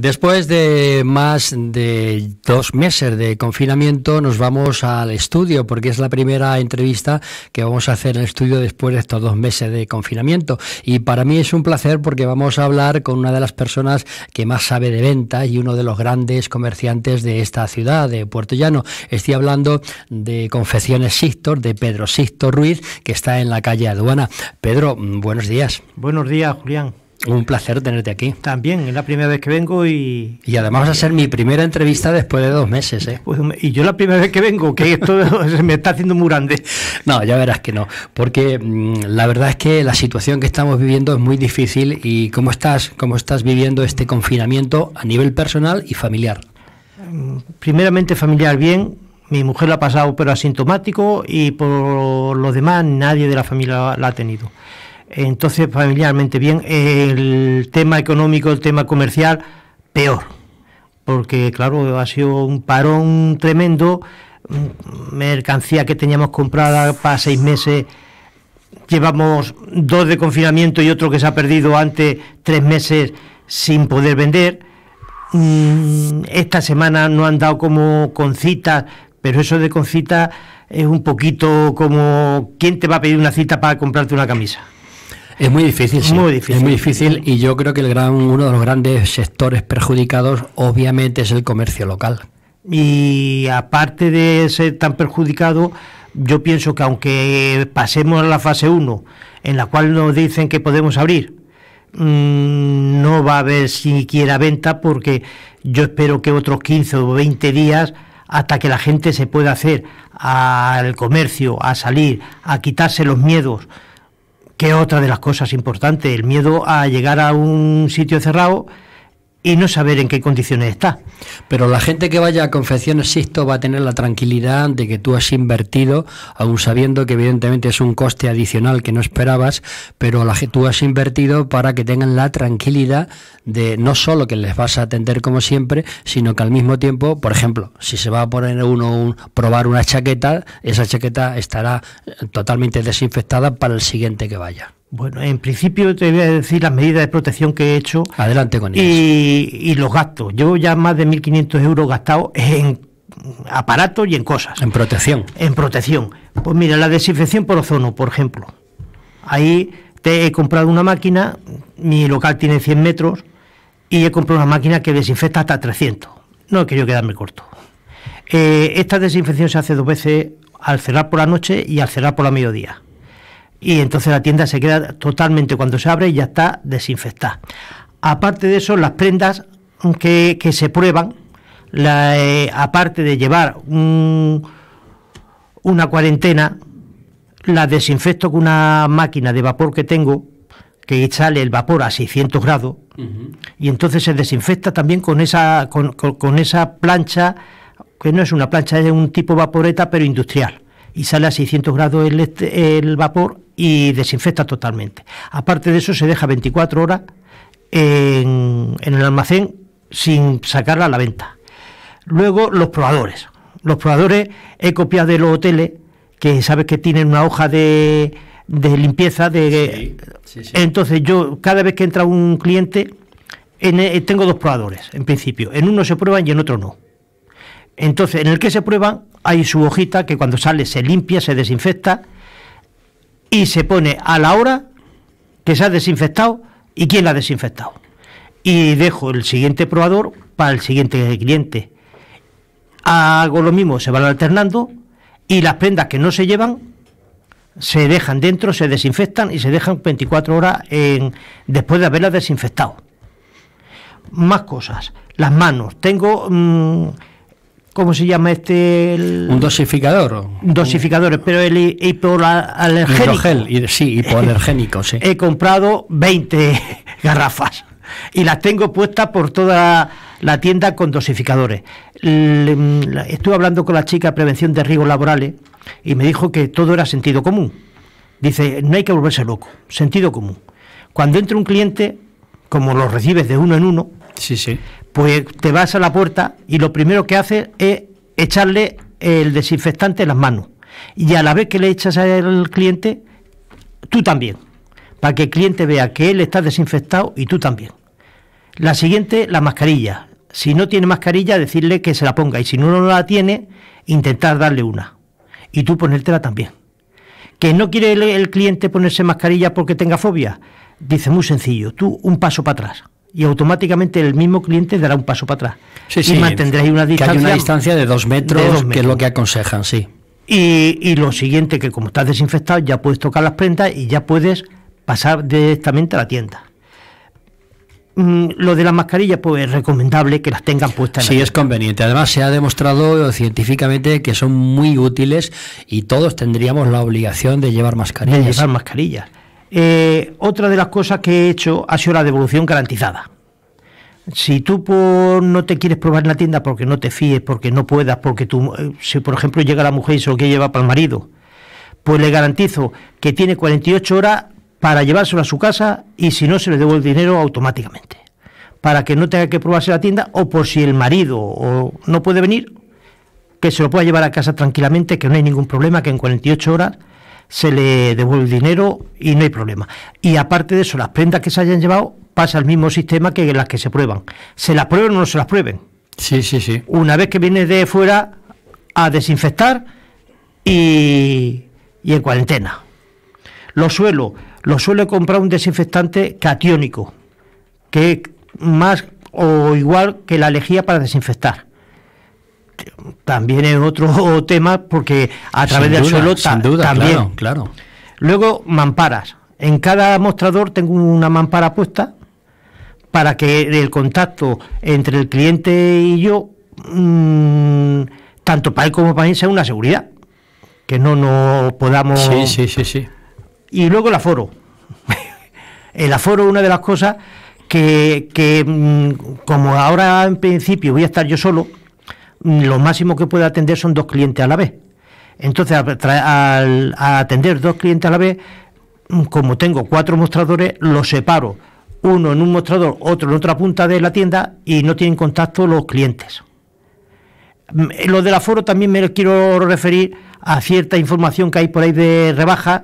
Después de más de dos meses de confinamiento, nos vamos al estudio, porque es la primera entrevista que vamos a hacer en el estudio después de estos dos meses de confinamiento. Y para mí es un placer porque vamos a hablar con una de las personas que más sabe de ventas y uno de los grandes comerciantes de esta ciudad, de Puerto Llano. Estoy hablando de Confecciones Sictor, de Pedro Sictor Ruiz, que está en la calle Aduana. Pedro, buenos días. Buenos días, Julián. Un placer tenerte aquí. También, es la primera vez que vengo y... Y además va a ser mi primera entrevista después de dos meses, ¿eh? Pues, y yo la primera vez que vengo, que esto me está haciendo muy grande. No, ya verás que no, porque mm, la verdad es que la situación que estamos viviendo es muy difícil y cómo estás, cómo estás viviendo este confinamiento a nivel personal y familiar. Mm, primeramente familiar bien, mi mujer la ha pasado pero asintomático y por lo demás nadie de la familia la ha tenido. Entonces, familiarmente bien, el tema económico, el tema comercial, peor, porque claro, ha sido un parón tremendo, mercancía que teníamos comprada para seis meses, llevamos dos de confinamiento y otro que se ha perdido antes tres meses sin poder vender. Mm, esta semana no han dado como con citas, pero eso de con citas es un poquito como ¿quién te va a pedir una cita para comprarte una camisa? Es muy difícil, sí. Es muy difícil y yo creo que el gran, uno de los grandes sectores perjudicados obviamente es el comercio local. Y aparte de ser tan perjudicado, yo pienso que aunque pasemos a la fase 1, en la cual nos dicen que podemos abrir, mm, no va a haber siquiera venta porque yo espero que otros 15 o 20 días hasta que la gente se pueda hacer al comercio, a salir, a quitarse los miedos, que otra de las cosas importantes, el miedo a llegar a un sitio cerrado y no saber en qué condiciones está. Pero la gente que vaya a Confecciones Sisto va a tener la tranquilidad de que tú has invertido, ...aún sabiendo que evidentemente es un coste adicional que no esperabas, pero la, tú has invertido para que tengan la tranquilidad de no solo que les vas a atender como siempre, sino que al mismo tiempo, por ejemplo, si se va a poner uno a probar una chaqueta, esa chaqueta estará eh, totalmente desinfectada para el siguiente que vaya. Bueno, en principio te voy a decir las medidas de protección que he hecho. Adelante con ellas. Y, los gastos. Yo ya más de 1.500 euros gastados en aparatos y en cosas. En protección. En protección. Pues mira, la desinfección por ozono, por ejemplo. Ahí te he comprado una máquina, mi local tiene 100 metros, y he comprado una máquina que desinfecta hasta 300. No he querido quedarme corto. Eh, esta desinfección se hace dos veces al cerrar por la noche y al cerrar por la mediodía y entonces la tienda se queda totalmente cuando se abre y ya está desinfectada. Aparte de eso, las prendas que, se prueban, eh, aparte de llevar una cuarentena, la desinfecto con una máquina de vapor que tengo, que sale el vapor a 600 grados, y entonces se desinfecta también con esa, con, esa plancha, que no es una plancha, es un tipo vaporeta, pero industrial y sale a 600 grados el, este, el vapor y desinfecta totalmente. Aparte de eso, se deja 24 horas en, el almacén sin sacarla a la venta. Luego, los probadores. Los probadores he copiado de los hoteles que sabes que tienen una hoja de, de limpieza. de Entonces, yo cada vez que entra un cliente, e, tengo dos probadores, en principio. En uno se prueban y en otro no. Entonces, en el que se prueban, hay su hojita que cuando sale se limpia, se desinfecta y se pone a la hora que se ha desinfectado y quién la ha desinfectado. Y dejo el siguiente probador para el siguiente cliente. Hago lo mismo, se van alternando y las prendas que no se llevan se dejan dentro, se desinfectan y se dejan 24 horas en, después de haberlas desinfectado. Más cosas. Las manos. Tengo... Mm, ¿Cómo se llama este? Un dosificador. Dosificadores, pero el hipoalergénico. Hidrogel, sí, hipoalergénico, sí. He comprado 20 garrafas y las tengo puestas por toda la tienda con dosificadores. estuve hablando con la chica de prevención de riesgos laborales y me dijo que todo era sentido común. Dice, no hay que volverse loco, sentido común. Cuando entra un cliente, como lo recibes de uno en uno, Sí, Pues te vas a la puerta y lo primero que haces es echarle el desinfectante en las manos. Y a la vez que le echas al cliente, tú también. Para que el cliente vea que él está desinfectado y tú también. La siguiente, la mascarilla. Si no tiene mascarilla, decirle que se la ponga. Y si no, no la tiene, intentar darle una. Y tú ponértela también. ¿Que no quiere el cliente ponerse mascarilla porque tenga fobia? Dice muy sencillo, tú un paso para atrás y automáticamente el mismo cliente dará un paso para atrás. Sí, y sí, ahí una distancia. hay una distancia de dos, metros, que es lo que aconsejan, sí. Y, lo siguiente, que como estás desinfectado, ya puedes tocar las prendas y ya puedes pasar directamente a la tienda mm, lo de las mascarillas, pues es recomendable que las tengan puestas. En sí, es conveniente. Además, se ha demostrado científicamente que son muy útiles y todos tendríamos la obligación de llevar mascarillas. De llevar mascarillas. Eh, otra de las cosas que he hecho ha sido la devolución garantizada. Si tú no te quieres probar en la tienda porque no te fíes, porque no puedas, porque tú, eh, si por ejemplo llega la mujer y se lo quiere llevar para el marido, pues le garantizo que tiene 48 horas para llevárselo a su casa y si no se le devuelve el dinero automáticamente. Para que no tenga que probarse la tienda o por si el marido o no puede venir, que se lo pueda llevar a casa tranquilamente, que no hay ningún problema, que en 48 horas se le devuelve el dinero y no hay problema. Y aparte de eso, las prendas que se hayan llevado pasa el mismo sistema que las que se prueban. Se las prueben o no se las prueben. Sí, sí, sí. Una vez que viene de fuera a desinfectar y, en cuarentena. lo suelo lo suelo comprar un desinfectante catiónico, que es más o igual que la lejía para desinfectar también es otro tema porque a través del suelo también. Claro, Luego, mamparas. En cada mostrador tengo una mampara puesta para que el contacto entre el cliente y yo, mm, tanto para él como para mí, sea una seguridad. Que no nos podamos. Sí, sí, sí, sí. Y luego el aforo. el aforo es una de las cosas que, que, mm, como ahora en principio voy a estar yo solo, lo máximo que puede atender son dos clientes a la vez. Entonces, al, atender dos clientes a la vez, mm, como tengo cuatro mostradores, los separo. Uno en un mostrador, otro en otra punta de la tienda y no tienen contacto los clientes. Mm, eh, lo del aforo también me quiero referir a cierta información que hay por ahí de rebaja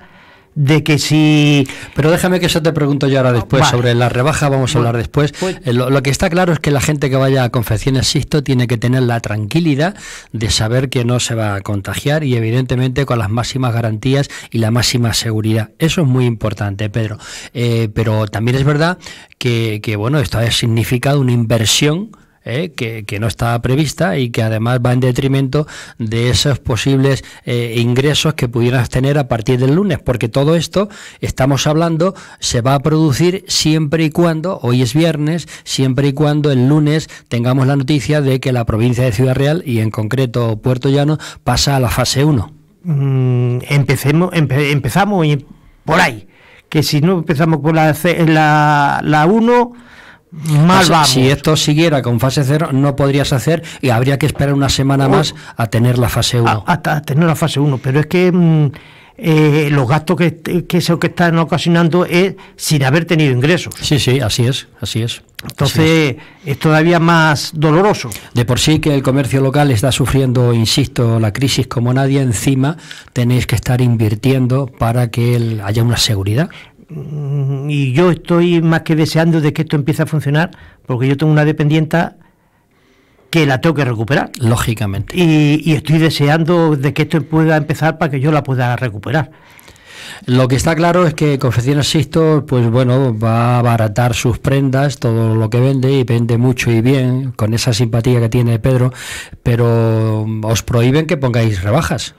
de que si... Pero déjame que eso te pregunto yo ahora ah, después, sobre la rebaja vamos a hablar después. Pues- eh, lo, que está claro es que la gente que vaya a Confecciones Sisto tiene que tener la tranquilidad de saber que no se va a contagiar y evidentemente con las máximas garantías y la máxima seguridad. Eso es muy importante, Pedro. Eh, pero también es verdad que, que bueno, esto ha significado una inversión ¿eh? que, no está prevista y que además va en detrimento de esos posibles eh, ingresos que pudieras tener a partir del lunes, porque todo esto, estamos hablando, se va a producir siempre y cuando, hoy es viernes, siempre y cuando el lunes tengamos la noticia de que la provincia de Ciudad Real y en concreto Puerto Llano pasa a la fase 1. Mm, empecemos, empezamos por ahí, que si no empezamos por la 1... La, si esto siguiera con fase cero, no podrías hacer y habría que esperar una semana oh. más a tener la fase 1. Hasta tener la fase 1, pero es que mm, eh, los gastos que, eso que están ocasionando es sin haber tenido ingresos. Sí, sí, así es, así es. Entonces es. todavía más doloroso. De por sí que el comercio local está sufriendo, insisto, la crisis como nadie. Encima tenéis que estar invirtiendo para que haya una seguridad. Mm, y yo estoy más que deseando de que esto empiece a funcionar, porque yo tengo una dependienta que la tengo que recuperar. Lógicamente. Y, estoy deseando de que esto pueda empezar para que yo la pueda recuperar. Lo que está claro es que Confecciones Asisto pues bueno, va a abaratar sus prendas, todo lo que vende, y vende mucho y bien, con esa simpatía que tiene Pedro, pero os prohíben que pongáis rebajas.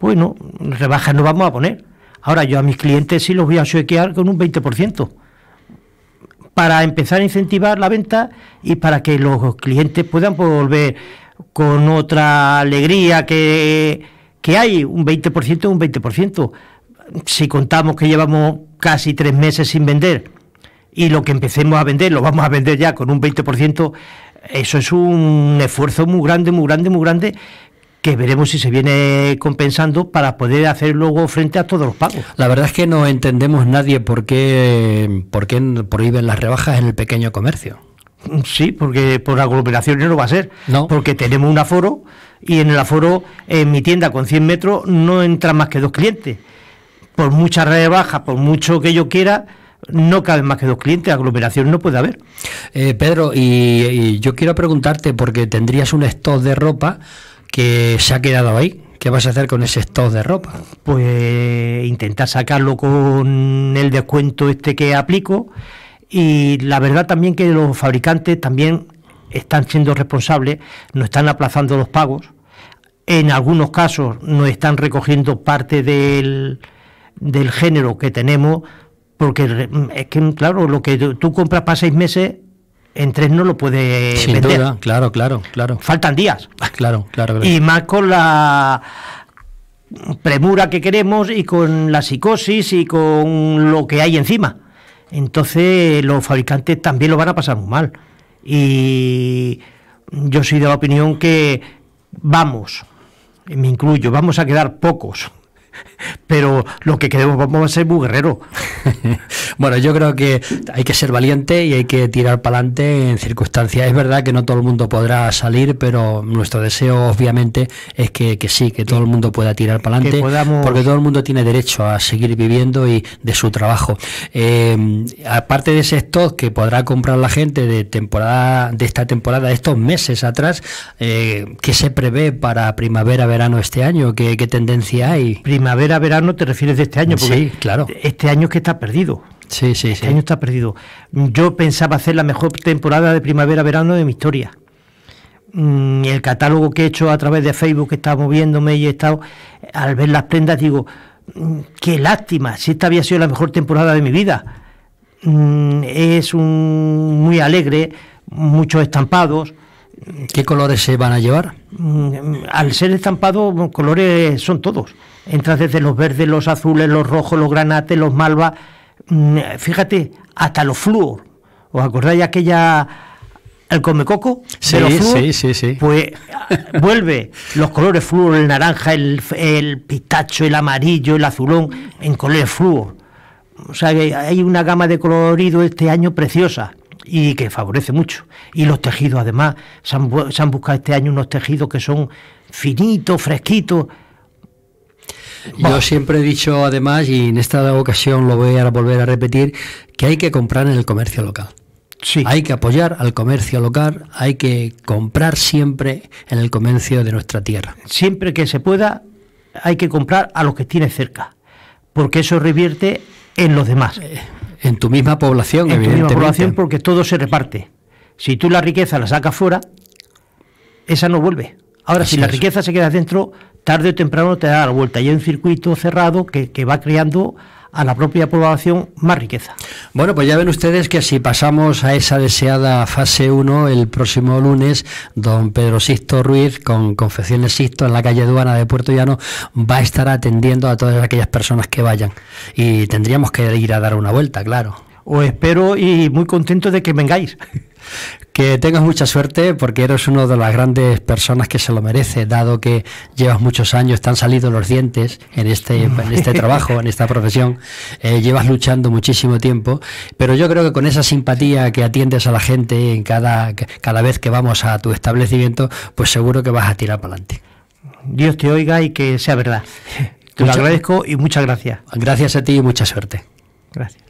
Bueno, rebajas no vamos a poner. Ahora yo a mis clientes sí los voy a chequear con un 20% para empezar a incentivar la venta y para que los clientes puedan volver con otra alegría que, que hay, un 20%, un 20%. Si contamos que llevamos casi tres meses sin vender y lo que empecemos a vender lo vamos a vender ya con un 20%, eso es un esfuerzo muy grande, muy grande, muy grande que veremos si se viene compensando para poder hacer luego frente a todos los pagos. La verdad es que no entendemos nadie por qué, por qué prohíben las rebajas en el pequeño comercio. Sí, porque por aglomeraciones no va a ser. No. Porque tenemos un aforo y en el aforo, en mi tienda con 100 metros, no entran más que dos clientes. Por mucha rebaja, por mucho que yo quiera, no caben más que dos clientes, aglomeración no puede haber. Eh, Pedro, y, yo quiero preguntarte, porque tendrías un stock de ropa que se ha quedado ahí. ¿Qué vas a hacer con ese stock de ropa? Pues intentar sacarlo con el descuento este que aplico y la verdad también que los fabricantes también están siendo responsables, ...nos están aplazando los pagos, en algunos casos nos están recogiendo parte del, del género que tenemos, porque es que, claro, lo que tú compras para seis meses en tres no lo puede Sin Duda, claro, claro, claro. Faltan días. Ah, claro, claro, claro. Y más con la premura que queremos y con la psicosis y con lo que hay encima. Entonces los fabricantes también lo van a pasar muy mal. Y yo soy de la opinión que vamos, me incluyo, vamos a quedar pocos pero lo que queremos vamos a ser muy guerrero bueno, yo creo que hay que ser valiente y hay que tirar para adelante en circunstancias. Es verdad que no todo el mundo podrá salir, pero nuestro deseo, obviamente, es que, sí, que todo el mundo pueda tirar para adelante, porque todo el mundo tiene derecho a seguir viviendo y de su trabajo. Eh, aparte de ese stock que podrá comprar la gente de temporada, de esta temporada, de estos meses atrás, eh, ¿qué se prevé para primavera, verano este año? ¿Qué, qué tendencia hay? Prima primavera-verano te refieres de este año, porque claro. este año es que está perdido. Sí, sí, este año está perdido. Yo pensaba hacer la mejor temporada de primavera-verano de mi historia. Mm, el catálogo que he hecho a través de Facebook, que estaba moviéndome y he estado, al ver las prendas, digo, mm, qué lástima, si esta había sido la mejor temporada de mi vida. Mm, es un, muy alegre, muchos estampados, ¿Qué colores se van a llevar? Mm, al ser estampado, colores son todos. Entras desde los verdes, los azules, los rojos, los granates, los malvas... Mm, fíjate, hasta los flúor. ¿Os acordáis aquella el comecoco sí, sí, sí, pues vuelve los colores flúor, el naranja, el, el, pistacho, el amarillo, el azulón, en colores flúor. O sea hay una gama de colorido este año preciosa y que favorece mucho. Y los tejidos, además, se han, buscado este año unos tejidos que son finitos, fresquitos. Yo siempre he dicho, además, y en esta ocasión lo voy a volver a repetir, que hay que comprar en el comercio local. Sí. Hay que apoyar al comercio local, hay que comprar siempre en el comercio de nuestra tierra. Siempre que se pueda, hay que comprar a los que tiene cerca, porque eso revierte en los demás. Eh, en tu misma población, en tu misma población, porque todo se reparte. Si tú la riqueza la sacas fuera, esa no vuelve. Ahora, si la riqueza se queda dentro, tarde o temprano te da la vuelta. Y hay un circuito cerrado que, que va creando a la propia población más riqueza. Bueno, pues ya ven ustedes que si pasamos a esa deseada fase 1 el próximo lunes, don Pedro Sisto Ruiz con Confecciones Sisto en la calle Duana de Puerto Llano va a estar atendiendo a todas aquellas personas que vayan y tendríamos que ir a dar una vuelta, claro. Os espero y muy contento de que vengáis. Que tengas mucha suerte porque eres una de las grandes personas que se lo merece, dado que llevas muchos años, te han salido los dientes en este, en este trabajo, en esta profesión, eh, llevas luchando muchísimo tiempo, pero yo creo que con esa simpatía que atiendes a la gente en cada, cada vez que vamos a tu establecimiento, pues seguro que vas a tirar para adelante. Dios te oiga y que sea verdad. Te lo agradezco y muchas gracias. Gracias a ti y mucha suerte. Gracias.